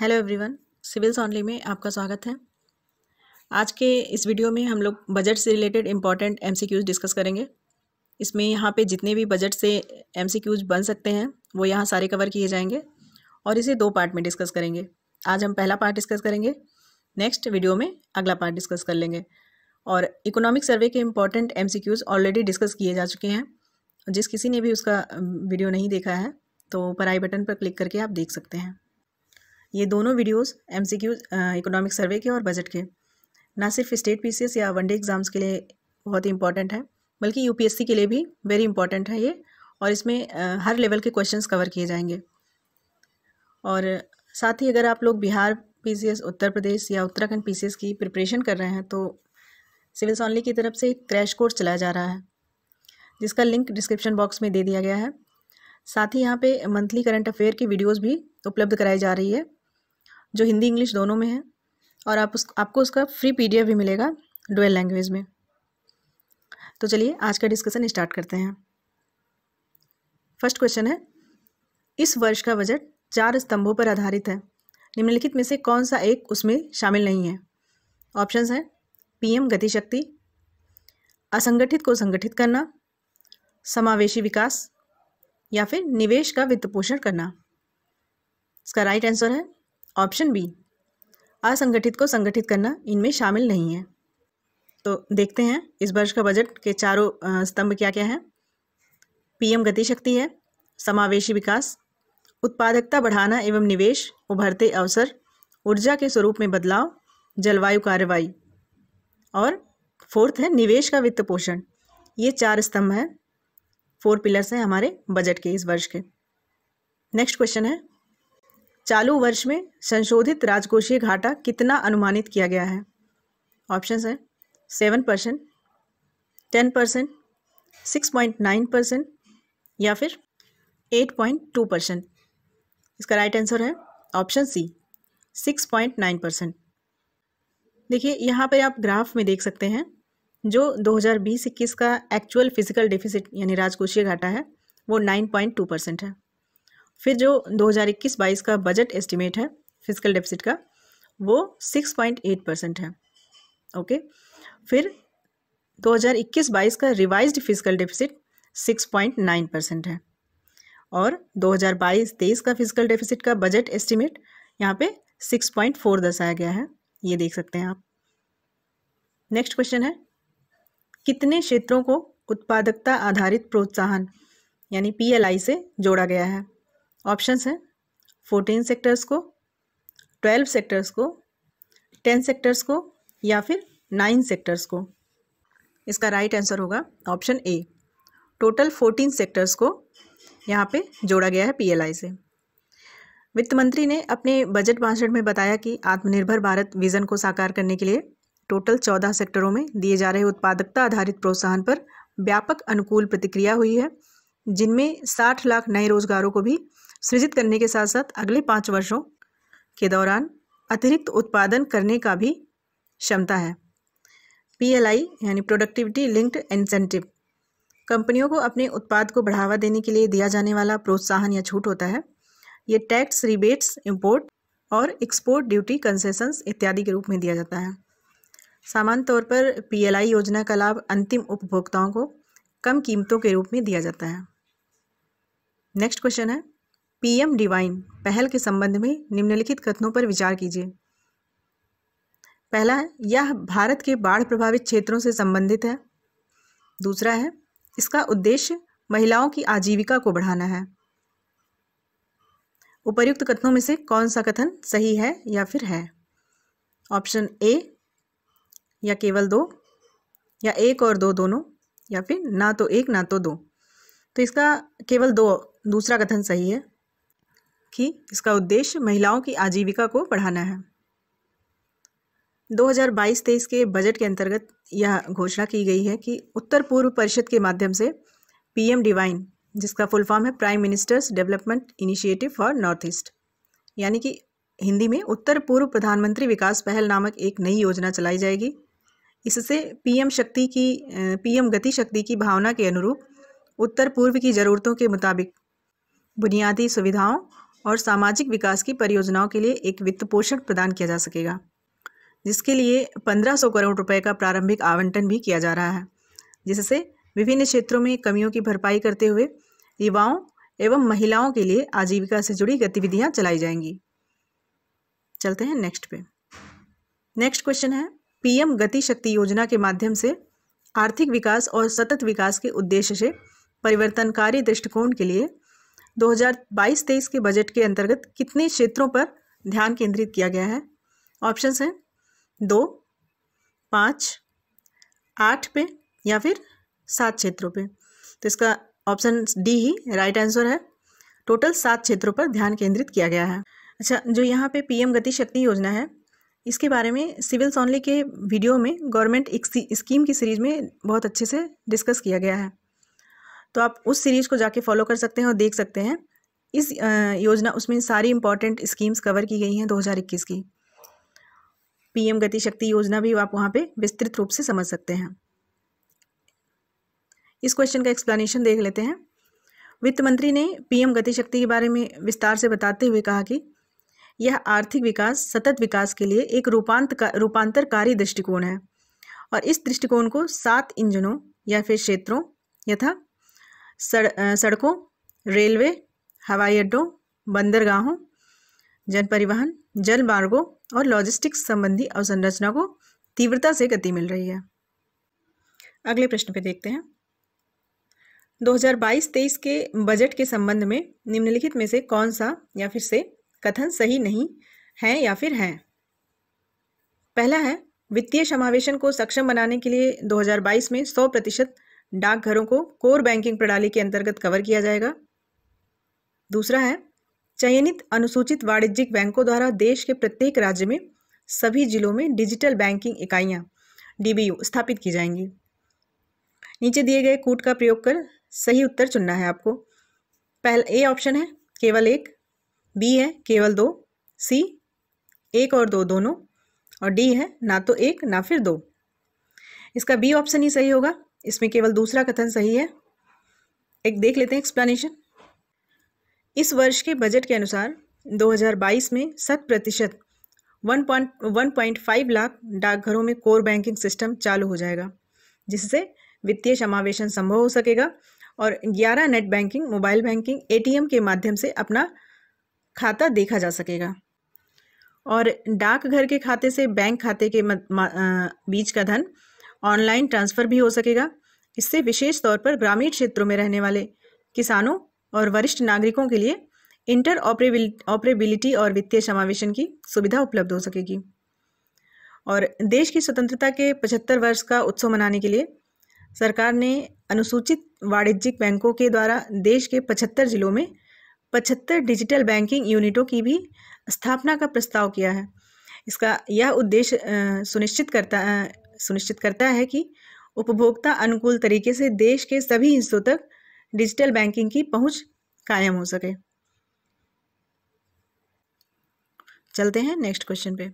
Hello everyone civils only में आपका स्वागत है आज के इस वीडियो में हम लोग बजट से रिलेटेड इम्पॉर्टेंट एम डिस्कस करेंगे इसमें यहाँ पे जितने भी बजट से एम बन सकते हैं वो यहाँ सारे कवर किए जाएंगे और इसे दो पार्ट में डिस्कस करेंगे आज हम पहला पार्ट डिस्कस करेंगे नेक्स्ट वीडियो में अगला पार्ट डिस्कस कर लेंगे और इकोनॉमिक सर्वे के इम्पॉर्टेंट एम ऑलरेडी डिस्कस किए जा चुके हैं जिस किसी ने भी उसका वीडियो नहीं देखा है तो पराई बटन पर क्लिक करके आप देख सकते हैं ये दोनों वीडियोस एमसीक्यूज इकोनॉमिक सर्वे के और बजट के ना सिर्फ स्टेट पीसीएस या वनडे एग्ज़ाम्स के लिए बहुत ही इंपॉर्टेंट है बल्कि यूपीएससी के लिए भी वेरी इंपॉर्टेंट है ये और इसमें आ, हर लेवल के क्वेश्चंस कवर किए जाएंगे और साथ ही अगर आप लोग बिहार पीसीएस उत्तर प्रदेश या उत्तराखंड पी की प्रिपरेशन कर रहे हैं तो सिविल्स ऑनली की तरफ से एक क्रैश कोर्स चलाया जा रहा है जिसका लिंक डिस्क्रिप्शन बॉक्स में दे दिया गया है साथ ही यहाँ पे मंथली करंट अफेयर की वीडियोस भी उपलब्ध कराई जा रही है जो हिंदी इंग्लिश दोनों में है और आप उस आपको उसका फ्री पी भी मिलेगा डुअल लैंग्वेज में तो चलिए आज का डिस्कशन स्टार्ट करते हैं फर्स्ट क्वेश्चन है इस वर्ष का बजट चार स्तंभों पर आधारित है निम्नलिखित में से कौन सा एक उसमें शामिल नहीं है ऑप्शंस हैं पीएम गतिशक्ति असंगठित को संगठित करना समावेशी विकास या फिर निवेश का वित्त पोषण करना इसका राइट आंसर है ऑप्शन बी असंगठित को संगठित करना इनमें शामिल नहीं है तो देखते हैं इस वर्ष का बजट के चारों स्तंभ क्या क्या हैं पीएम गतिशक्ति है समावेशी विकास उत्पादकता बढ़ाना एवं निवेश उभरते अवसर ऊर्जा के स्वरूप में बदलाव जलवायु कार्रवाई और फोर्थ है निवेश का वित्त पोषण ये चार स्तंभ हैं फोर पिलर्स हैं हमारे बजट के इस वर्ष के नेक्स्ट क्वेश्चन है चालू वर्ष में संशोधित राजकोषीय घाटा कितना अनुमानित किया गया है ऑप्शन है seven percent ten percent six point nine percent या फिर एट पॉइंट टू परसेंट इसका राइट आंसर है option C six point nine percent देखिए यहाँ पर आप ग्राफ में देख सकते हैं जो 2020-21 का एक्चुअल फिजिकल डेफिसिट यानी राजकोषीय घाटा है वो नाइन पॉइंट टू परसेंट है फिर जो 2021-22 का बजट एस्टिमेट है फिजिकल डेफिसिट का वो 6.8 परसेंट है ओके फिर 2021-22 का रिवाइज्ड फिजिकल डेफिसिट 6.9 परसेंट है और 2022-23 का फिजिकल डेफिसिट का बजट एस्टिमेट यहाँ पे 6.4 दर्शाया गया है ये देख सकते हैं आप नेक्स्ट क्वेश्चन है कितने क्षेत्रों को उत्पादकता आधारित प्रोत्साहन यानी पी से जोड़ा गया है ऑप्शंस हैं फोर्टीन सेक्टर्स को ट्वेल्व सेक्टर्स को टेन सेक्टर्स को या फिर नाइन सेक्टर्स को इसका राइट आंसर होगा option A total fourteen sectors को यहाँ पे जोड़ा गया है पीएलआई से वित्त मंत्री ने अपने बजट भाषण में बताया कि आत्मनिर्भर भारत विजन को साकार करने के लिए टोटल चौदह सेक्टरों में दिए जा रहे उत्पादकता आधारित प्रोत्साहन पर व्यापक अनुकूल प्रतिक्रिया हुई है जिनमें साठ लाख नए रोजगारों को भी सृजित करने के साथ साथ अगले पाँच वर्षों के दौरान अतिरिक्त उत्पादन करने का भी क्षमता है पीएलआई यानी प्रोडक्टिविटी लिंक्ड इंसेंटिव कंपनियों को अपने उत्पाद को बढ़ावा देने के लिए दिया जाने वाला प्रोत्साहन या छूट होता है ये टैक्स रिबेट्स इम्पोर्ट और एक्सपोर्ट ड्यूटी कंसेशंस इत्यादि के रूप में दिया जाता है सामान्य तौर पर पीएलआई योजना का लाभ अंतिम उपभोक्ताओं को कम कीमतों के रूप में दिया जाता है नेक्स्ट क्वेश्चन है पीएम डिवाइन पहल के संबंध में निम्नलिखित कथनों पर विचार कीजिए पहला है यह भारत के बाढ़ प्रभावित क्षेत्रों से संबंधित है दूसरा है इसका उद्देश्य महिलाओं की आजीविका को बढ़ाना है उपर्युक्त कथनों में से कौन सा कथन सही है या फिर है ऑप्शन ए या केवल दो या एक और दो दोनों या फिर ना तो एक ना तो दो तो इसका केवल दो दूसरा कथन सही है रखी इसका उद्देश्य महिलाओं की आजीविका को बढ़ाना है 2022-23 के बजट के अंतर्गत यह घोषणा की गई है कि उत्तर पूर्व परिषद के माध्यम से पीएम डिवाइन जिसका फुल फॉर्म है prime minister's development initiative for north east यानी कि हिंदी में उत्तर पूर्व प्रधानमंत्री विकास पहल नामक एक नई योजना चलाई जाएगी इससे पीएम शक्ति की पीएम गति शक्ति की भावना के अनुरूप उत्तर पूर्व की ज़रूरतों के मुताबिक बुनियादी सुविधाओं और सामाजिक विकास की परियोजनाओं के लिए एक वित्त पोषण प्रदान किया जा सकेगा जिसके लिए 1500 करोड़ रुपए का प्रारंभिक आवंटन भी किया जा रहा है जिससे विभिन्न क्षेत्रों में कमियों की भरपाई करते हुए युवाओं एवं महिलाओं के लिए आजीविका से जुड़ी गतिविधियाँ चलाई जाएंगी चलते हैं नेक्स्ट पे नेक्स्ट क्वेश्चन है पीएम गति शक्ति योजना के माध्यम से आर्थिक विकास और सतत विकास के उद्देश्य से परिवर्तनकारी दृष्टिकोण के लिए 2022-23 के बजट के अंतर्गत कितने क्षेत्रों पर ध्यान केंद्रित किया गया है ऑप्शंस हैं दो पाँच आठ पे या फिर सात क्षेत्रों पे तो इसका ऑप्शन डी ही राइट आंसर है टोटल सात क्षेत्रों पर ध्यान केंद्रित किया गया है अच्छा जो यहाँ पे पीएम गति शक्ति योजना है इसके बारे में सिविल सॉनली के वीडियो में गवर्नमेंट स्कीम की सीरीज में बहुत अच्छे से डिस्कस किया गया है तो आप उस सीरीज़ को जाके फॉलो कर सकते हैं और देख सकते हैं इस योजना उसमें सारी इंपॉर्टेंट स्कीम्स कवर की गई हैं 2021 की पीएम गति शक्ति योजना भी आप वहाँ पे विस्तृत रूप से समझ सकते हैं इस क्वेश्चन का एक्सप्लेनेशन देख लेते हैं वित्त मंत्री ने पीएम गति शक्ति के बारे में विस्तार से बताते हुए कहा कि यह आर्थिक विकास सतत विकास के लिए एक रूपांत का, रूपांतरकारी दृष्टिकोण है और इस दृष्टिकोण को सात इंजनों या फिर क्षेत्रों यथा सड़ सड़कों रेलवे हवाई अड्डों बंदरगाहों जन परिवहन जल मार्गों और लॉजिस्टिक्स संबंधी अवसंरचना को तीव्रता से गति मिल रही है अगले प्रश्न पे देखते हैं 2022-23 के बजट के संबंध में निम्नलिखित में से कौन सा या फिर से कथन सही नहीं है या फिर है पहला है वित्तीय समावेशन को सक्षम बनाने के लिए 2022 में 100 प्रतिशत डाकघरों को कोर बैंकिंग प्रणाली के अंतर्गत कवर किया जाएगा दूसरा है चयनित अनुसूचित वाणिज्यिक बैंकों द्वारा देश के प्रत्येक राज्य में सभी जिलों में डिजिटल बैंकिंग इकाइयां डीबीयू स्थापित की जाएंगी नीचे दिए गए कूट का प्रयोग कर सही उत्तर चुनना है आपको पहला ए ऑप्शन है केवल एक बी है केवल दो सी एक और दो दोनों और डी है ना तो एक ना फिर दो इसका बी ऑप्शन ही सही होगा इसमें केवल दूसरा कथन सही है एक देख लेते हैं एक्सप्लेनेशन इस वर्ष के बजट के अनुसार 2022 में शत प्रतिशत वन पॉइंट लाख डाकघरों में कोर बैंकिंग सिस्टम चालू हो जाएगा जिससे वित्तीय समावेशन संभव हो सकेगा और 11 net banking mobile banking ATM के माध्यम से अपना खाता देखा जा सकेगा और डाकघर के खाते से बैंक खाते के बीच का धन ऑनलाइन ट्रांसफ़र भी हो सकेगा इससे विशेष तौर पर ग्रामीण क्षेत्रों में रहने वाले किसानों और वरिष्ठ नागरिकों के लिए इंटर ऑपरेबिलिटी और वित्तीय समावेशन की सुविधा उपलब्ध हो सकेगी और देश की स्वतंत्रता के पचहत्तर वर्ष का उत्सव मनाने के लिए सरकार ने अनुसूचित वाणिज्यिक बैंकों के द्वारा देश के पचहत्तर जिलों में पचहत्तर डिजिटल बैंकिंग यूनिटों की भी स्थापना का प्रस्ताव किया है इसका यह उद्देश्य सुनिश्चित करता सुनिश्चित करता है कि उपभोक्ता अनुकूल तरीके से देश के सभी हिस्सों तक डिजिटल बैंकिंग की पहुंच कायम हो सके चलते हैं नेक्स्ट क्वेश्चन पे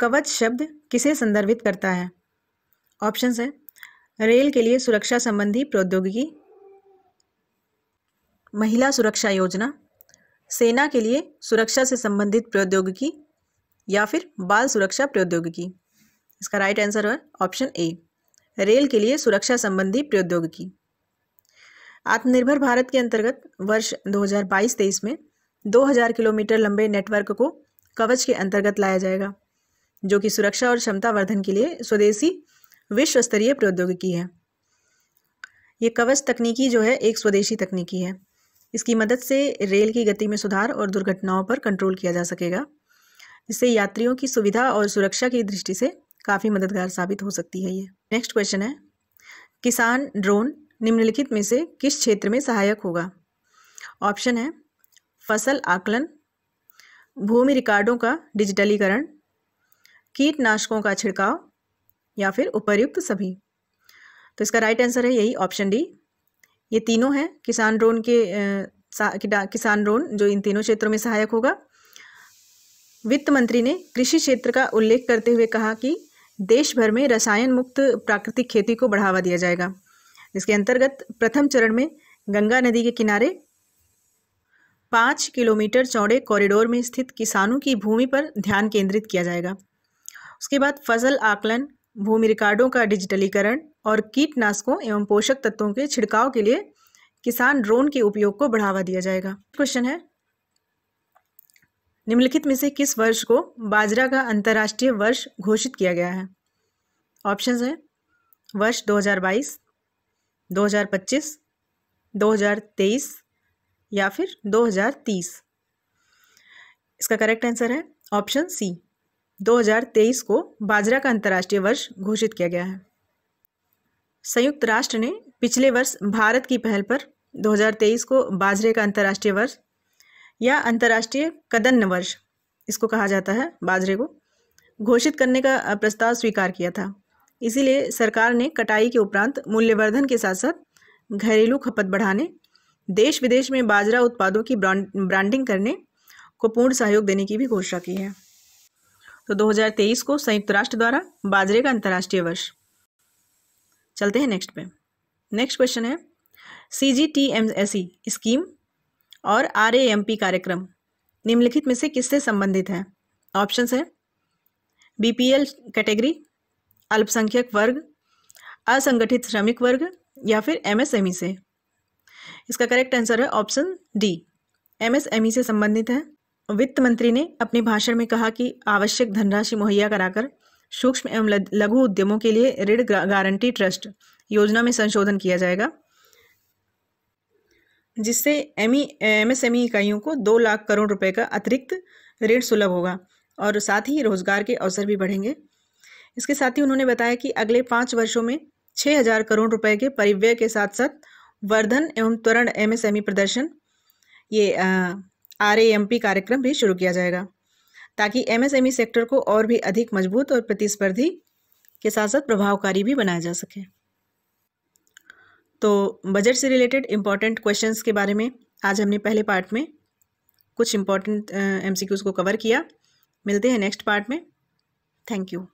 कवच शब्द किसे संदर्भित करता है ऑप्शन है रेल के लिए सुरक्षा संबंधी प्रौद्योगिकी महिला सुरक्षा योजना सेना के लिए सुरक्षा से संबंधित प्रौद्योगिकी या फिर बाल सुरक्षा प्रौद्योगिकी इसका राइट आंसर है ऑप्शन ए रेल के लिए सुरक्षा संबंधी प्रौद्योगिकी आत्मनिर्भर भारत के अंतर्गत वर्ष 2022-23 में 2000 किलोमीटर लंबे नेटवर्क को कवच के अंतर्गत लाया जाएगा जो कि सुरक्षा और क्षमता वर्धन के लिए स्वदेशी विश्व स्तरीय प्रौद्योगिकी है ये कवच तकनीकी जो है एक स्वदेशी तकनीकी है इसकी मदद से रेल की गति में सुधार और दुर्घटनाओं पर कंट्रोल किया जा सकेगा इससे यात्रियों की सुविधा और सुरक्षा की दृष्टि से काफ़ी मददगार साबित हो सकती है ये नेक्स्ट क्वेश्चन है किसान ड्रोन निम्नलिखित में से किस क्षेत्र में सहायक होगा ऑप्शन है फसल आकलन भूमि रिकॉर्डों का डिजिटलीकरण कीटनाशकों का छिड़काव या फिर उपर्युक्त सभी तो इसका राइट आंसर है यही ऑप्शन डी ये तीनों हैं किसान ड्रोन के आ, किसान ड्रोन जो इन तीनों क्षेत्रों में सहायक होगा वित्त मंत्री ने कृषि क्षेत्र का उल्लेख करते हुए कहा कि देश भर में रसायन मुक्त प्राकृतिक खेती को बढ़ावा दिया जाएगा इसके अंतर्गत प्रथम चरण में गंगा नदी के किनारे पाँच किलोमीटर चौड़े कॉरिडोर में स्थित किसानों की भूमि पर ध्यान केंद्रित किया जाएगा उसके बाद फसल आकलन भूमि रिकॉर्डों का डिजिटलीकरण और कीटनाशकों एवं पोषक तत्वों के छिड़काव के लिए किसान ड्रोन के उपयोग को बढ़ावा दिया जाएगा क्वेश्चन है निम्नलिखित में से किस वर्ष को बाजरा का अंतर्राष्ट्रीय वर्ष घोषित किया गया है ऑप्शंस हैं वर्ष 2022, 2025, 2023 या फिर 2030। इसका करेक्ट आंसर है ऑप्शन सी 2023 को बाजरा का अंतर्राष्ट्रीय वर्ष घोषित किया गया है संयुक्त राष्ट्र ने पिछले वर्ष भारत की पहल पर 2023 को बाजरे का अंतर्राष्ट्रीय वर्ष या अंतर्राष्ट्रीय कदन वर्ष इसको कहा जाता है बाजरे को घोषित करने का प्रस्ताव स्वीकार किया था इसीलिए सरकार ने कटाई के उपरांत मूल्यवर्धन के साथ साथ घरेलू खपत बढ़ाने देश विदेश में बाजरा उत्पादों की ब्रांडिंग करने को पूर्ण सहयोग देने की भी घोषणा की है तो 2023 को संयुक्त राष्ट्र द्वारा बाजरे का अंतर्राष्ट्रीय वर्ष चलते हैं नेक्स्ट पे नेक्स्ट क्वेश्चन है C G T M scheme और आर कार्यक्रम निम्नलिखित में से किससे संबंधित है ऑप्शन है बीपीएल कैटेगरी अल्पसंख्यक वर्ग असंगठित श्रमिक वर्ग या फिर एमएसएमई e से इसका करेक्ट आंसर है ऑप्शन डी एमएसएमई से संबंधित है वित्त मंत्री ने अपने भाषण में कहा कि आवश्यक धनराशि मुहैया कराकर सूक्ष्म एवं लघु उद्यमों के लिए ऋण गारंटी ट्रस्ट योजना में संशोधन किया जाएगा जिससे एम एमएसएमई इकाइयों को दो लाख करोड़ रुपए का अतिरिक्त ऋण सुलभ होगा और साथ ही रोजगार के अवसर भी बढ़ेंगे इसके साथ ही उन्होंने बताया कि अगले पाँच वर्षों में छः हज़ार करोड़ रुपए के परिव्यय के साथ साथ वर्धन एवं त्वरण एमएसएमई प्रदर्शन ये आर कार्यक्रम भी शुरू किया जाएगा ताकि एमएसएमई सेक्टर को और भी अधिक मजबूत और प्रतिस्पर्धी के साथ साथ प्रभावकारी भी बनाया जा सके तो बजट से रिलेटेड इम्पॉर्टेंट क्वेश्चंस के बारे में आज हमने पहले पार्ट में कुछ इम्पॉर्टेंट एम को कवर किया मिलते हैं नेक्स्ट पार्ट में थैंक यू